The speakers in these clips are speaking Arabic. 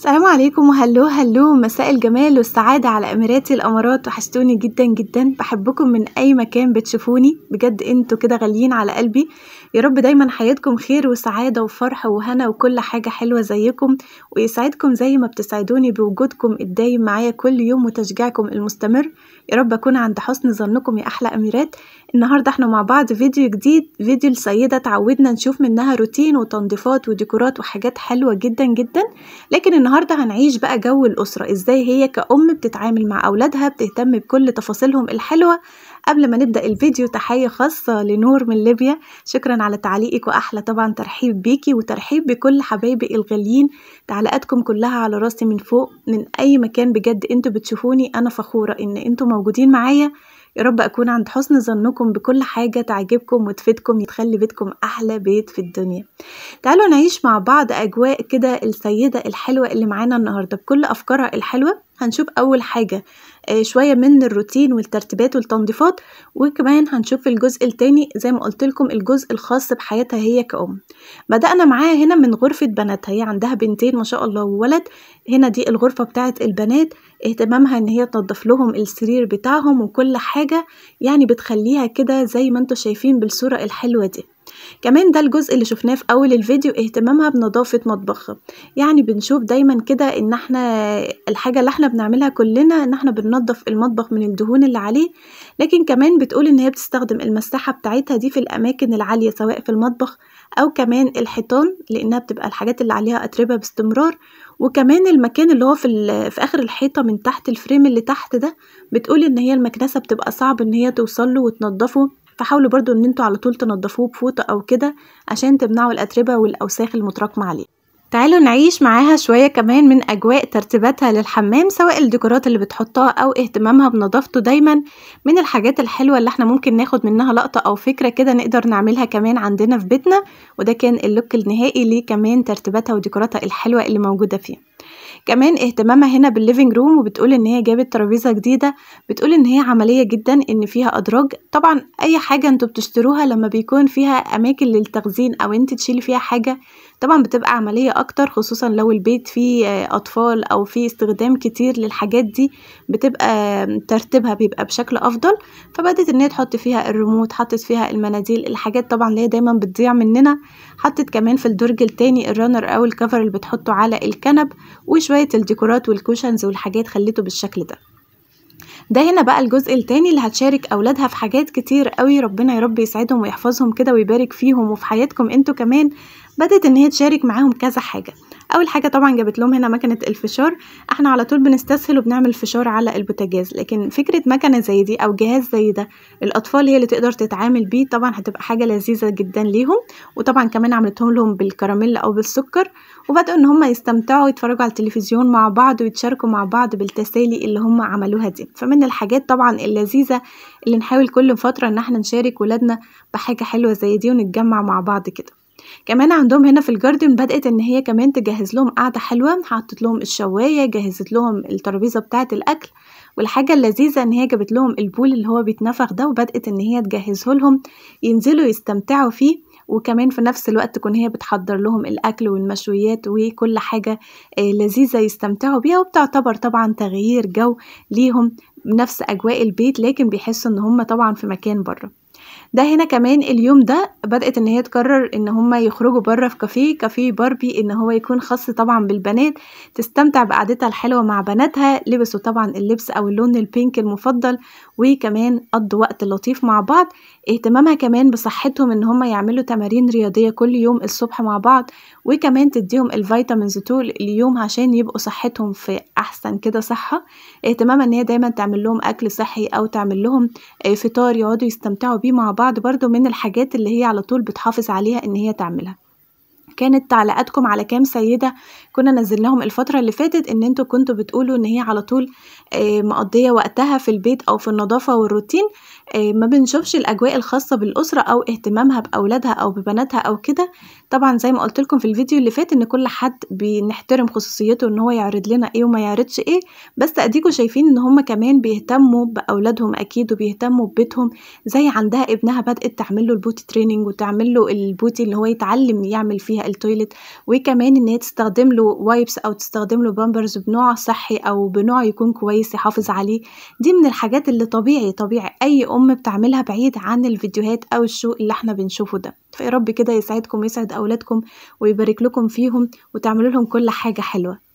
السلام عليكم وهلو هلو مساء الجمال والسعادة على أميراتي الأمارات وحشتوني جدا جدا بحبكم من أي مكان بتشوفوني بجد انتوا كده غاليين على قلبي يا رب دايما حياتكم خير وسعادة وفرح وهنا وكل حاجة حلوة زيكم ويسعدكم زي ما بتسعدوني بوجودكم الدايم معايا كل يوم وتشجيعكم المستمر يا رب أكون عند حسن ظنكم يا أحلى أميرات النهاردة احنا مع بعض فيديو جديد فيديو لسيدة تعودنا نشوف منها روتين وتنظيفات وديكورات وحاجات حلوة جدا جدا لكن النهاردة هنعيش بقى جو الأسرة ازاي هي كأم بتتعامل مع أولادها بتهتم بكل تفاصيلهم الحلوة قبل ما نبدأ الفيديو تحية خاصة لنور من ليبيا شكرا على تعليقك واحلى طبعا ترحيب بيكي وترحيب بكل حبايبي الغاليين تعليقاتكم كلها على راسي من فوق من اي مكان بجد انتوا بتشوفوني انا فخوره ان انتوا موجودين معايا يا رب اكون عند حسن ظنكم بكل حاجه تعجبكم وتفيدكم وتخلي بيتكم احلى بيت في الدنيا تعالوا نعيش مع بعض اجواء كده السيده الحلوه اللي معانا النهارده بكل افكارها الحلوه هنشوف أول حاجة آه، شوية من الروتين والترتيبات والتنظيفات وكمان هنشوف الجزء التاني زي ما قلت لكم الجزء الخاص بحياتها هي كأم بدأنا معاها هنا من غرفة بناتها هي عندها بنتين ما شاء الله وولد هنا دي الغرفة بتاعة البنات اهتمامها ان هي تنظف لهم السرير بتاعهم وكل حاجة يعني بتخليها كده زي ما انتوا شايفين بالصورة الحلوة دي كمان ده الجزء اللي شفناه في اول الفيديو اهتمامها بنظافه مطبخها يعني بنشوف دايما كده ان احنا الحاجه اللي احنا بنعملها كلنا ان احنا بننظف المطبخ من الدهون اللي عليه لكن كمان بتقول ان هي بتستخدم المساحه بتاعتها دي في الاماكن العاليه سواء في المطبخ او كمان الحيطان لانها بتبقى الحاجات اللي عليها اتربه باستمرار وكمان المكان اللي هو في, في اخر الحيطه من تحت الفريم اللي تحت ده بتقول ان هي المكنسه بتبقى صعب ان هي توصله وتنضفه فحاولوا برضو ان انتوا على طول تنضفوه بفوطة او كده عشان تمنعوا الاتربة والاوساخ المتراكمة عليه تعالوا نعيش معاها شوية كمان من أجواء ترتيباتها للحمام سواء الديكورات اللي بتحطها أو اهتمامها بنظافته دايما من الحاجات الحلوة اللي احنا ممكن ناخد منها لقطة أو فكرة كده نقدر نعملها كمان عندنا في بيتنا وده كان اللوك النهائي لكمان ترتيباتها وديكوراتها الحلوة اللي موجودة فيه كمان اهتمامها هنا بالليفينج روم وبتقول ان هي جابت ترابيزه جديده بتقول ان هي عمليه جدا ان فيها ادراج طبعا اي حاجه انتوا بتشتروها لما بيكون فيها اماكن للتخزين او انت تشيلي فيها حاجه طبعا بتبقى عملية اكتر خصوصا لو البيت فيه آه، اطفال او فيه استخدام كتير للحاجات دي بتبقى ترتيبها بيبقى بشكل افضل فبدت ان هي تحط فيها الريموت حطت فيها المناديل الحاجات طبعا اللي هي دايما بتضيع مننا حطت كمان في الدرج التاني الرانر او الكفر اللي بتحطه على الكنب وشوية الديكورات والكوشنز والحاجات خليته بالشكل ده ده هنا بقى الجزء التاني اللي هتشارك اولادها في حاجات كتير قوي ربنا يا رب يسعدهم ويحفظهم كده ويبارك فيهم وفي حياتكم انتوا كمان بدأت إن هي تشارك معاهم كذا حاجة اول حاجه طبعا جابت لهم هنا مكنه الفشار احنا على طول بنستسهل وبنعمل فشار على البوتاجاز لكن فكره مكنه زي دي او جهاز زي ده الاطفال هي اللي تقدر تتعامل بيه طبعا هتبقى حاجه لذيذه جدا ليهم وطبعا كمان عملتهم لهم بالكراميل او بالسكر وبداوا ان هم يستمتعوا يتفرجوا على التلفزيون مع بعض ويتشاركوا مع بعض بالتسالي اللي هم عملوها دي فمن الحاجات طبعا اللذيذه اللي نحاول كل فتره ان احنا نشارك ولادنا بحاجه حلوه زي دي ونتجمع مع بعض كده كمان عندهم هنا في الجاردن بدات ان هي كمان تجهز لهم قعده حلوه حطت لهم الشوايه جهزت لهم الترابيزه بتاعه الاكل والحاجه اللذيذه ان هي جابت لهم البول اللي هو بيتنفخ ده وبدات ان هي تجهزه لهم ينزلوا يستمتعوا فيه وكمان في نفس الوقت تكون هي بتحضر لهم الاكل والمشويات وكل حاجه آه، لذيذه يستمتعوا بيها وبتعتبر طبعا تغيير جو ليهم نفس اجواء البيت لكن بيحسوا ان هم طبعا في مكان بره ده هنا كمان اليوم ده بدأت ان هي تقرر ان هما يخرجوا بره في كافيه كافيه باربي ان هو يكون خاص طبعا بالبنات تستمتع بقعدتها الحلوة مع بناتها لبسوا طبعا اللبس او اللون البينك المفضل وكمان قضوا وقت لطيف مع بعض اهتمامها كمان بصحتهم ان هما يعملوا تمارين رياضية كل يوم الصبح مع بعض وكمان تديهم الفيتامينز طول اليوم عشان يبقوا صحتهم في احسن كده صحة اهتمامها ان هي دايما تعمل لهم اكل صحي او تعمل لهم آه، فطار يقعدوا يستمتعوا بيه مع بعض بعض برضو من الحاجات اللي هي على طول بتحافظ عليها إن هي تعملها كانت تعليقاتكم على كام سيده كنا نزلناهم الفتره اللي فاتت ان انتوا كنتوا بتقولوا ان هي على طول آه، مقضيه وقتها في البيت او في النظافه والروتين آه، ما بنشوفش الاجواء الخاصه بالاسره او اهتمامها باولادها او ببناتها او كده طبعا زي ما قلت لكم في الفيديو اللي فات ان كل حد بنحترم خصوصيته ان هو يعرض لنا ايه وما يعرضش ايه بس اديكوا شايفين ان هم كمان بيهتموا باولادهم اكيد وبيهتموا ببيتهم زي عندها ابنها بدات تعمل له البوتي تريننج وتعمل له البوتي اللي هو يتعلم يعمل فيها التويلت وكمان ان هي تستخدم له وايبس او تستخدم له بامبرز بنوع صحي او بنوع يكون كويس يحافظ عليه دي من الحاجات اللي طبيعي طبيعي اي ام بتعملها بعيد عن الفيديوهات او الشو اللي احنا بنشوفه ده فيا رب كده يسعدكم ويسعد اولادكم ويبارك لكم فيهم وتعملوا لهم كل حاجه حلوه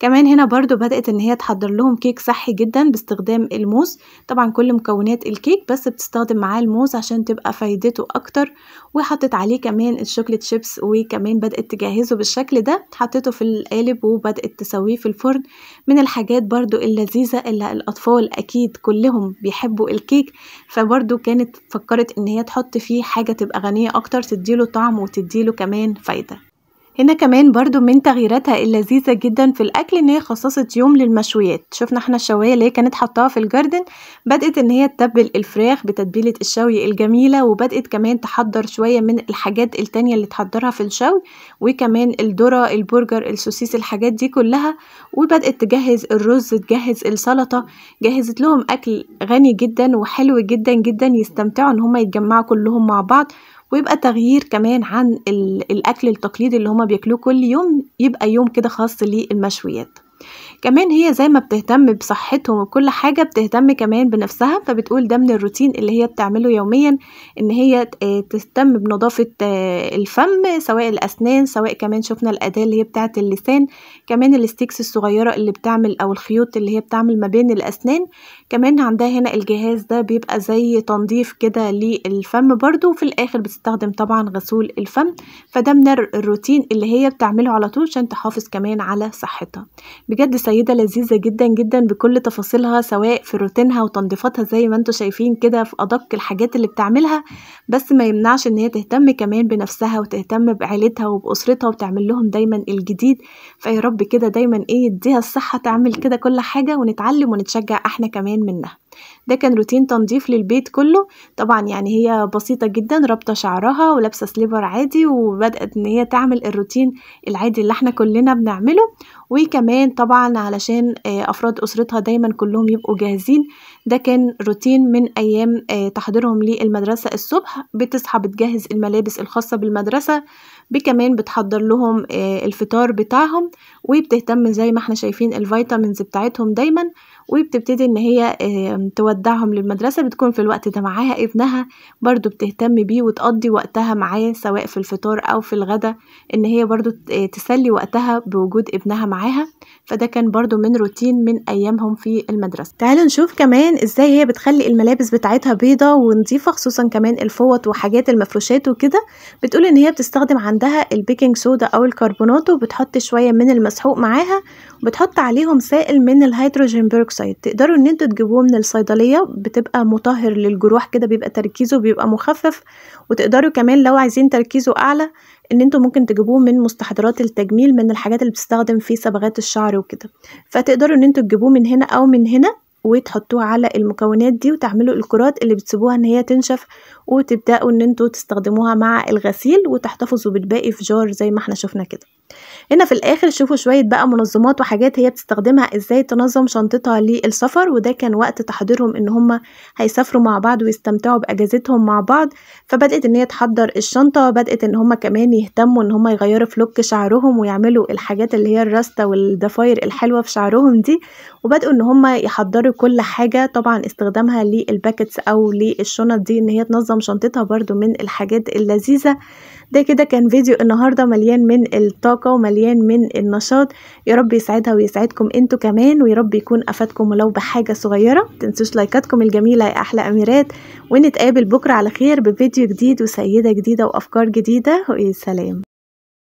كمان هنا برضو بدأت ان هي تحضر لهم كيك صحي جدا باستخدام الموز طبعا كل مكونات الكيك بس بتستخدم معاه الموز عشان تبقى فايدته اكتر وحطت عليه كمان الشوكليت شيبس وكمان بدأت تجهزه بالشكل ده حطيته في القالب وبدأت تسويه في الفرن من الحاجات برضو اللذيذة اللي الاطفال اكيد كلهم بيحبوا الكيك فبرضو كانت فكرت ان هي تحط فيه حاجة تبقى غنية اكتر تديله طعم وتديله كمان فايدة هنا كمان برضو من تغييراتها اللذيذة جدا في الأكل إن هي خصصت يوم للمشويات شفنا احنا الشواية اللي هي كانت حطاها في الجاردن بدأت إن هي تتبل الفراخ بتتبيلة الشوي الجميلة وبدأت كمان تحضر شوية من الحاجات التانية اللي تحضرها في الشوي وكمان الذرة البرجر السوسيس الحاجات دي كلها وبدأت تجهز الرز تجهز السلطة جهزت لهم أكل غني جدا وحلو جدا جدا يستمتعوا إن هما يتجمعوا كلهم مع بعض ويبقى تغيير كمان عن الأكل التقليدي اللي هما بياكلوه كل يوم يبقى يوم كده خاص للمشويات كمان هي زي ما بتهتم بصحتهم وكل حاجة بتهتم كمان بنفسها فبتقول ده من الروتين اللي هي بتعمله يوميا ان هي آه، تهتم بنظافة آه، الفم سواء الأسنان سواء كمان شفنا الأداة اللي هي بتاعت اللسان كمان الستيكس الصغيرة اللي بتعمل أو الخيوط اللي هي بتعمل ما بين الأسنان كمان عندها هنا الجهاز ده بيبقى زي تنظيف كده للفم برضو وفي الآخر بتستخدم طبعا غسول الفم فده من الروتين اللي هي بتعمله على طول عشان تحافظ كمان على صحتها بجد سيدة لذيذة جدًا، جدًا بكل تفاصيلها، سواء في روتينها وتنضيفاتها زي ما أنتم شايفين كده في أدق الحاجات اللي بتعملها، بس ما يمنعش إن هي تهتم كمان بنفسها وتهتم بعيلتها وبأسرتها وتعمل لهم دايمًا الجديد، فيا رب كده دايمًا إيه يديها الصحة تعمل كده كل حاجة ونتعلم ونتشجع إحنا كمان منها. ده كان روتين تنظيف للبيت كله طبعا يعني هي بسيطة جدا رابطة شعرها ولابسة سليبر عادي وبدأت ان هي تعمل الروتين العادي اللي احنا كلنا بنعمله وكمان طبعا علشان آه، افراد اسرتها دايما كلهم يبقوا جاهزين ده كان روتين من ايام آه، تحضيرهم للمدرسة الصبح بتصحى بتجهز الملابس الخاصة بالمدرسة بكمان بتحضر لهم آه، الفطار بتاعهم وبتهتم زي ما احنا شايفين الفيتامينز بتاعتهم دايما وبتبتدي ان هي تودع بتودعهم للمدرسة بتكون في الوقت ده معاها ابنها برضو بتهتم بيه وتقضي وقتها معاه سواء في الفطار أو في الغدا إن هي برضو آه، تسلي وقتها بوجود ابنها معاها فده كان برضو من روتين من أيامهم في المدرسة تعالوا نشوف كمان إزاي هي بتخلي الملابس بتاعتها بيضة ونظيفة خصوصا كمان الفوط وحاجات المفروشات وكده بتقول إن هي بتستخدم عندها البيكنج سودا أو الكربونات وبتحط شوية من المسحوق معاها وبتحط عليهم سائل من الهيدروجين بيروكسيد تقدروا إن انتوا تجيبوه من الصيدلية شوية بتبقى مطهر للجروح كده بيبقى تركيزه بيبقى مخفف وتقدروا كمان لو عايزين تركيزه أعلى ان انتوا ممكن تجيبوه من مستحضرات التجميل من الحاجات اللي بتستخدم في صبغات الشعر وكده فتقدروا ان انتوا تجيبوه من هنا او من هنا وتحطوه على المكونات دي وتعملوا الكرات اللي بتسيبوها ان هي تنشف وتبدأوا ان انتوا تستخدموها مع الغسيل وتحتفظوا بالباقي في جار زي ما احنا شفنا كده هنا في الاخر شوفوا شويه بقى منظمات وحاجات هي بتستخدمها ازاي تنظم شنطتها للسفر وده كان وقت تحضيرهم ان هم هيسافروا مع بعض ويستمتعوا باجازتهم مع بعض فبدات ان هي تحضر الشنطه بدات ان هم كمان يهتموا ان هم يغيروا فلوك شعرهم ويعملوا الحاجات اللي هي الراسته والضفاير الحلوه في شعرهم دي وبداوا ان هم يحضروا كل حاجه طبعا استخدامها للباكتس او للشنط دي ان هي تنظم شنطتها برضو من الحاجات اللذيذه ده كده كان فيديو النهاردة مليان من الطاقة ومليان من النشاط يا رب يسعدها ويسعدكم انتوا كمان ويا رب يكون افادكم ولو بحاجة صغيرة متنسوش لايكاتكم الجميلة يا احلى اميرات ونتقابل بكرة على خير بفيديو جديد وسيدة جديدة وافكار جديدة وسلام